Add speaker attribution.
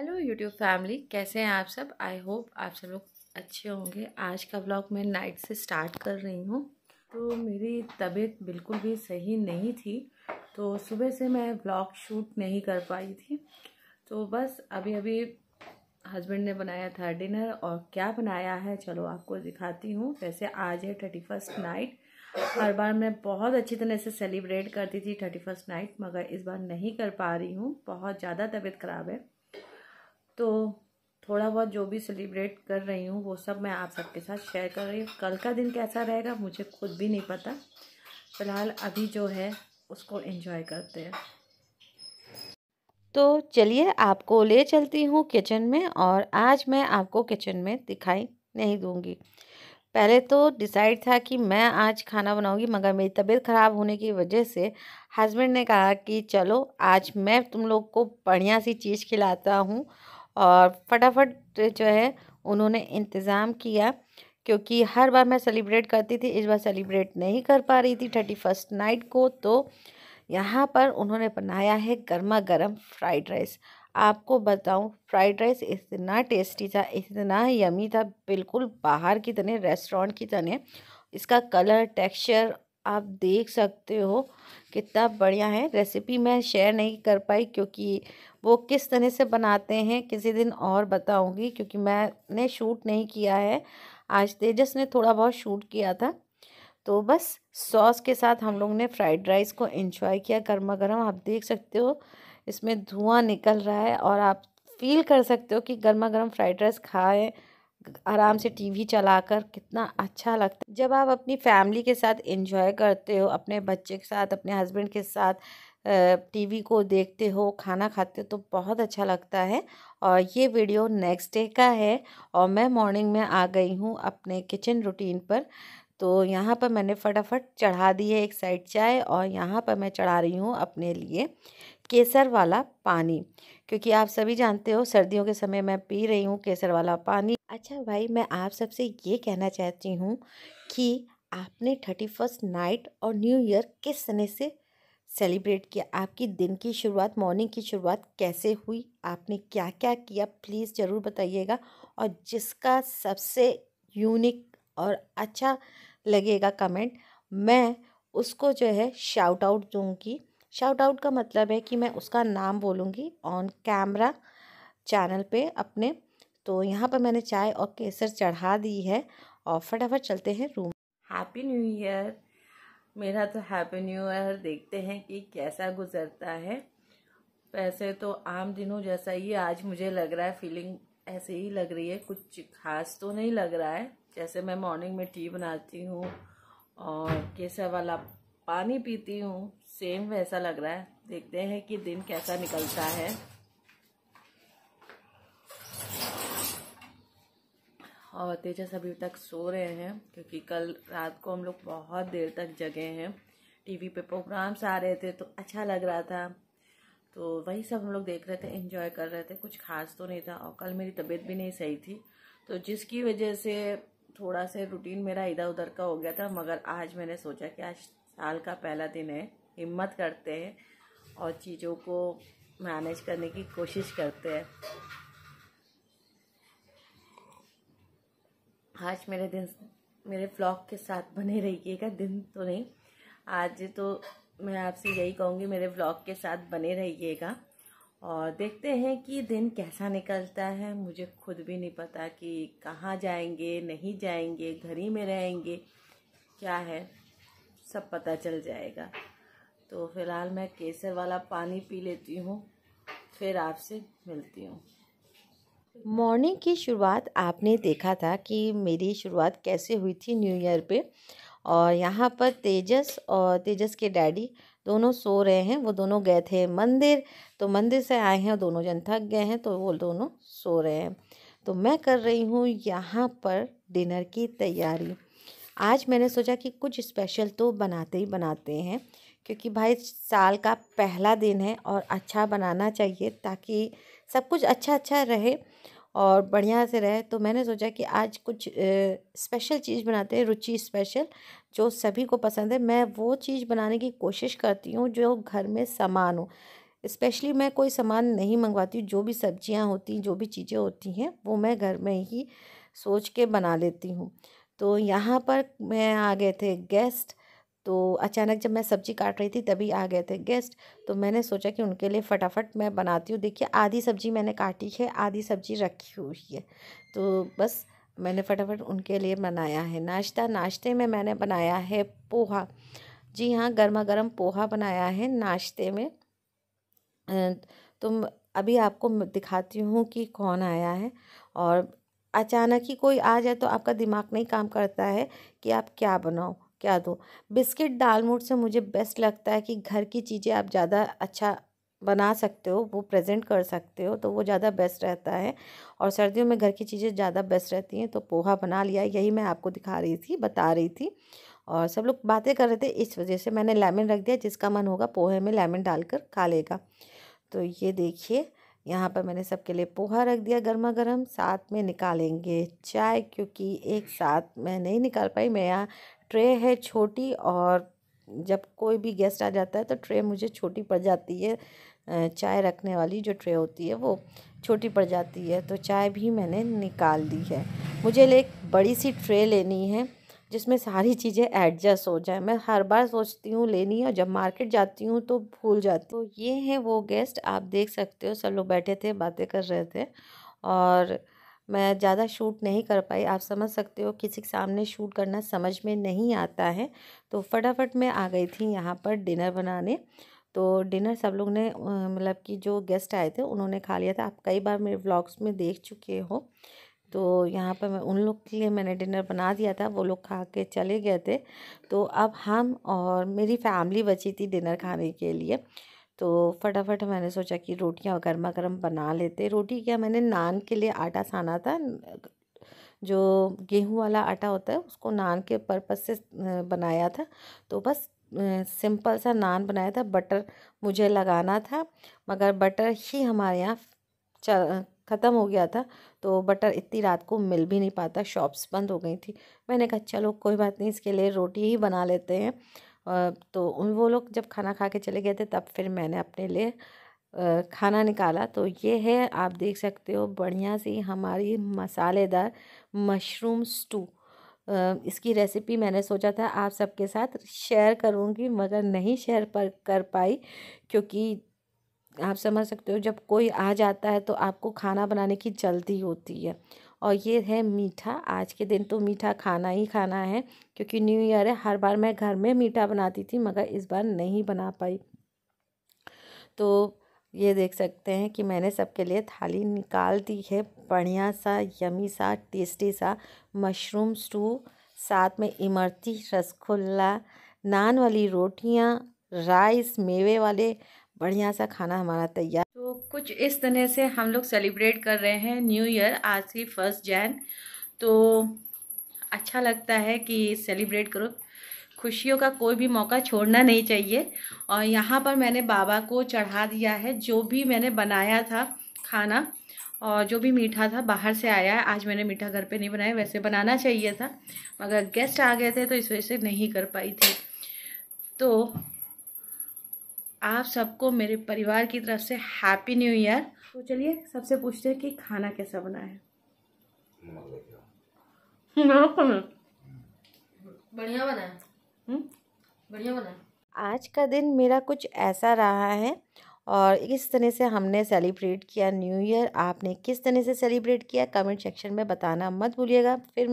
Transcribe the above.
Speaker 1: Hello YouTube family कैसे हैं आप सब आई होप आप सब लोग अच्छे होंगे आज का ब्लॉग मैं नाइट से स्टार्ट कर रही हूँ तो मेरी तबीयत बिल्कुल भी सही नहीं थी तो सुबह से मैं ब्लॉग शूट नहीं कर पाई थी तो बस अभी अभी हस्बैंड ने बनाया था डिनर और क्या बनाया है चलो आपको दिखाती हूँ वैसे आज है थर्टी फर्स्ट नाइट हर बार मैं बहुत अच्छी तरह से सेलिब्रेट करती थी थर्टी फर्स्ट नाइट मगर इस बार नहीं कर पा रही हूँ बहुत ज़्यादा तबीयत ख़राब है तो थोड़ा बहुत जो भी सेलिब्रेट कर रही हूँ वो सब मैं आप सबके साथ शेयर कर रही हूँ कल का दिन कैसा रहेगा मुझे खुद भी नहीं पता फ़िलहाल अभी जो है उसको एंजॉय करते हैं
Speaker 2: तो चलिए आपको ले चलती हूँ किचन में और आज मैं आपको किचन में दिखाई नहीं दूँगी पहले तो डिसाइड था कि मैं आज खाना बनाऊंगी मगर मेरी तबीयत ख़राब होने की वजह से हस्बैंड ने कहा कि चलो आज मैं तुम लोग को बढ़िया सी चीज़ खिलाता हूँ और फटाफट जो है उन्होंने इंतज़ाम किया क्योंकि हर बार मैं सेलिब्रेट करती थी इस बार सेलिब्रेट नहीं कर पा रही थी थर्टी फर्स्ट नाइट को तो यहाँ पर उन्होंने बनाया है गर्मा गर्म फ्राइड राइस आपको बताऊँ फ्राइड राइस इतना टेस्टी था इतना यमी था बिल्कुल बाहर की तरह रेस्टोरेंट की तरह इसका कलर टेक्सचर आप देख सकते हो कितना बढ़िया है रेसिपी मैं शेयर नहीं कर पाई क्योंकि वो किस तरह से बनाते हैं किसी दिन और बताऊंगी क्योंकि मैंने शूट नहीं किया है आज तेजस ने थोड़ा बहुत शूट किया था तो बस सॉस के साथ हम लोग ने फ्राइड राइस को इंजॉय किया गर्मा गर्म आप देख सकते हो इसमें धुआं निकल रहा है और आप फील कर सकते हो कि गर्मा गर्म फ्राइड राइस खाएँ आराम से टीवी चलाकर कितना अच्छा लगता है जब आप अपनी फैमिली के साथ एंजॉय करते हो अपने बच्चे के साथ अपने हस्बैंड के साथ टीवी को देखते हो खाना खाते हो तो बहुत अच्छा लगता है और ये वीडियो नेक्स्ट डे का है और मैं मॉर्निंग में आ गई हूँ अपने किचन रूटीन पर तो यहाँ पर मैंने फटाफट चढ़ा दी है एक साइड चाय और यहाँ पर मैं चढ़ा रही हूँ अपने लिए केसर वाला पानी क्योंकि आप सभी जानते हो सर्दियों के समय मैं पी रही हूँ केसर वाला पानी अच्छा भाई मैं आप सबसे ये कहना चाहती हूँ कि आपने थर्टी फर्स्ट नाइट और न्यू ईयर किस समय से सेलिब्रेट किया आपकी दिन की शुरुआत मॉर्निंग की शुरुआत कैसे हुई आपने क्या क्या किया प्लीज़ ज़रूर बताइएगा और जिसका सबसे यूनिक और अच्छा लगेगा कमेंट मैं उसको जो है शाउट आउट दूँगी शाउट आउट का मतलब है कि मैं उसका नाम बोलूँगी ऑन कैमरा चैनल पे अपने तो यहाँ पर मैंने चाय और केसर चढ़ा दी है और फटाफट चलते हैं रूम
Speaker 1: हैप्पी न्यू ईयर मेरा तो हैप्पी न्यू ईयर देखते हैं कि कैसा गुजरता है वैसे तो आम दिनों जैसा ही आज मुझे लग रहा है फीलिंग ऐसे ही लग रही है कुछ खास तो नहीं लग रहा है जैसे मैं मॉर्निंग में टी बनाती हूँ और केसर वाला पानी पीती हूँ सेम वैसा लग रहा है देखते हैं कि दिन कैसा निकलता है और तेजस अभी तक सो रहे हैं क्योंकि कल रात को हम लोग बहुत देर तक जगे हैं टीवी पे प्रोग्राम्स आ रहे थे तो अच्छा लग रहा था तो वही सब हम लोग देख रहे थे इन्जॉय कर रहे थे कुछ खास तो नहीं था और कल मेरी तबीयत भी नहीं सही थी तो जिसकी वजह से थोड़ा सा रूटीन मेरा इधर उधर का हो गया था मगर आज मैंने सोचा कि आज साल का पहला दिन है हिम्मत करते हैं और चीज़ों को मैनेज करने की कोशिश करते हैं आज मेरे दिन मेरे ब्लॉग के साथ बने रहिएगा दिन तो नहीं आज तो मैं आपसे यही कहूँगी मेरे ब्लॉग के साथ बने रहिएगा और देखते हैं कि दिन कैसा निकलता है मुझे खुद भी नहीं पता कि कहाँ जाएंगे नहीं जाएंगे घर ही में रहेंगे क्या है सब पता चल जाएगा तो फिलहाल मैं केसर वाला पानी पी लेती हूँ फिर आपसे मिलती हूँ
Speaker 2: मॉर्निंग की शुरुआत आपने देखा था कि मेरी शुरुआत कैसे हुई थी न्यू ईयर पे और यहाँ पर तेजस और तेजस के डैडी दोनों सो रहे हैं वो दोनों गए थे मंदिर तो मंदिर से आए हैं दोनों जन थक गए हैं तो वो दोनों सो रहे हैं तो मैं कर रही हूँ यहाँ पर डिनर की तैयारी आज मैंने सोचा कि कुछ स्पेशल तो बनाते ही बनाते हैं क्योंकि भाई साल का पहला दिन है और अच्छा बनाना चाहिए ताकि सब कुछ अच्छा अच्छा रहे और बढ़िया से रहे तो मैंने सोचा कि आज कुछ स्पेशल चीज़ बनाते हैं रुचि स्पेशल जो सभी को पसंद है मैं वो चीज़ बनाने की कोशिश करती हूँ जो घर में सामान हो स्पेशली मैं कोई सामान नहीं मंगवाती हूँ जो भी सब्जियाँ होती जो भी चीज़ें होती हैं वो मैं घर में ही सोच के बना लेती हूँ तो यहाँ पर मैं आ गए थे गेस्ट तो अचानक जब मैं सब्ज़ी काट रही थी तभी आ गए थे गेस्ट तो मैंने सोचा कि उनके लिए फटाफट मैं बनाती हूँ देखिए आधी सब्ज़ी मैंने काटी है आधी सब्ज़ी रखी हुई है तो बस मैंने फटाफट उनके लिए बनाया है नाश्ता नाश्ते में मैंने बनाया है पोहा जी हाँ गर्मा गर्म पोहा बनाया है नाश्ते में तो अभी आपको दिखाती हूँ कि कौन आया है और अचानक ही कोई आ जाए तो आपका दिमाग नहीं काम करता है कि आप क्या बनाओ क्या दो बिस्किट दालमोट से मुझे बेस्ट लगता है कि घर की चीज़ें आप ज़्यादा अच्छा बना सकते हो वो प्रेजेंट कर सकते हो तो वो ज़्यादा बेस्ट रहता है और सर्दियों में घर की चीज़ें ज़्यादा बेस्ट रहती हैं तो पोहा बना लिया यही मैं आपको दिखा रही थी बता रही थी और सब लोग बातें कर रहे थे इस वजह से मैंने लेमन रख दिया जिसका मन होगा पोहे में लेमन डालकर खा लेगा तो ये देखिए यहाँ पर मैंने सबके लिए पोहा रख दिया गर्मा गर्म साथ में निकालेंगे चाय क्योंकि एक साथ मैं नहीं निकाल पाई मेरा ट्रे है छोटी और जब कोई भी गेस्ट आ जाता है तो ट्रे मुझे छोटी पड़ जाती है चाय रखने वाली जो ट्रे होती है वो छोटी पड़ जाती है तो चाय भी मैंने निकाल दी है मुझे एक बड़ी सी ट्रे लेनी है जिसमें सारी चीज़ें एडजस्ट हो जाए मैं हर बार सोचती हूँ लेनी और जब मार्केट जाती हूँ तो भूल जाती तो ये हैं वो गेस्ट आप देख सकते हो सब लोग बैठे थे बातें कर रहे थे और मैं ज़्यादा शूट नहीं कर पाई आप समझ सकते हो किसी के सामने शूट करना समझ में नहीं आता है तो फटाफट मैं आ गई थी यहाँ पर डिनर बनाने तो डिनर सब लोग ने मतलब कि जो गेस्ट आए थे उन्होंने खा लिया था आप कई बार मेरे व्लॉग्स में देख चुके हो तो यहाँ पर मैं उन लोग के लिए मैंने डिनर बना दिया था वो लोग खा के चले गए थे तो अब हम और मेरी फैमिली बची थी डिनर खाने के लिए तो फटाफट मैंने सोचा कि रोटियाँ गर्मा गर्म बना लेते रोटी क्या मैंने नान के लिए आटा साना था जो गेहूं वाला आटा होता है उसको नान के पर्पज़ से बनाया था तो बस सिंपल सा नान बनाया था बटर मुझे लगाना था मगर बटर ही हमारे यहाँ ख़त्म हो गया था तो बटर इतनी रात को मिल भी नहीं पाता शॉप्स बंद हो गई थी मैंने कहा चलो कोई बात नहीं इसके लिए रोटी ही बना लेते हैं तो उन वो लोग जब खाना खा के चले गए थे तब फिर मैंने अपने लिए खाना निकाला तो ये है आप देख सकते हो बढ़िया सी हमारी मसालेदार मशरूम स्टू इसकी रेसिपी मैंने सोचा था आप सबके साथ शेयर करूंगी मगर नहीं शेयर पर कर पाई क्योंकि आप समझ सकते हो जब कोई आ जाता है तो आपको खाना बनाने की जल्दी होती है और ये है मीठा आज के दिन तो मीठा खाना ही खाना है क्योंकि न्यू ईयर है हर बार मैं घर में मीठा बनाती थी मगर इस बार नहीं बना पाई तो ये देख सकते हैं कि मैंने सबके लिए थाली निकाल दी है बढ़िया सा यमी सा टेस्टी सा मशरूम स्टू साथ में इमरती रसगुल्ला नान वाली रोटियाँ राइस मेवे वाले बढ़िया सा खाना हमारा तैयार
Speaker 1: तो कुछ इस तरह से हम लोग सेलिब्रेट कर रहे हैं न्यू ईयर आज ही फर्स्ट जैन तो अच्छा लगता है कि सेलिब्रेट करो खुशियों का कोई भी मौका छोड़ना नहीं चाहिए और यहाँ पर मैंने बाबा को चढ़ा दिया है जो भी मैंने बनाया था खाना और जो भी मीठा था बाहर से आया है आज मैंने मीठा घर पे नहीं बनाया वैसे बनाना चाहिए था मगर गेस्ट आ गए थे तो इस वजह से नहीं कर पाई थी तो आप सबको मेरे परिवार की तरफ से हैप्पी न्यू ईयर तो चलिए सबसे पूछते
Speaker 2: हैं कि खाना कैसा बना है बढ़िया बना है हम्म? बढ़िया बना है आज का दिन मेरा कुछ ऐसा रहा है और इस तरह से हमने सेलिब्रेट किया न्यू ईयर आपने किस तरह से सेलिब्रेट किया कमेंट सेक्शन में बताना मत भूलिएगा फिर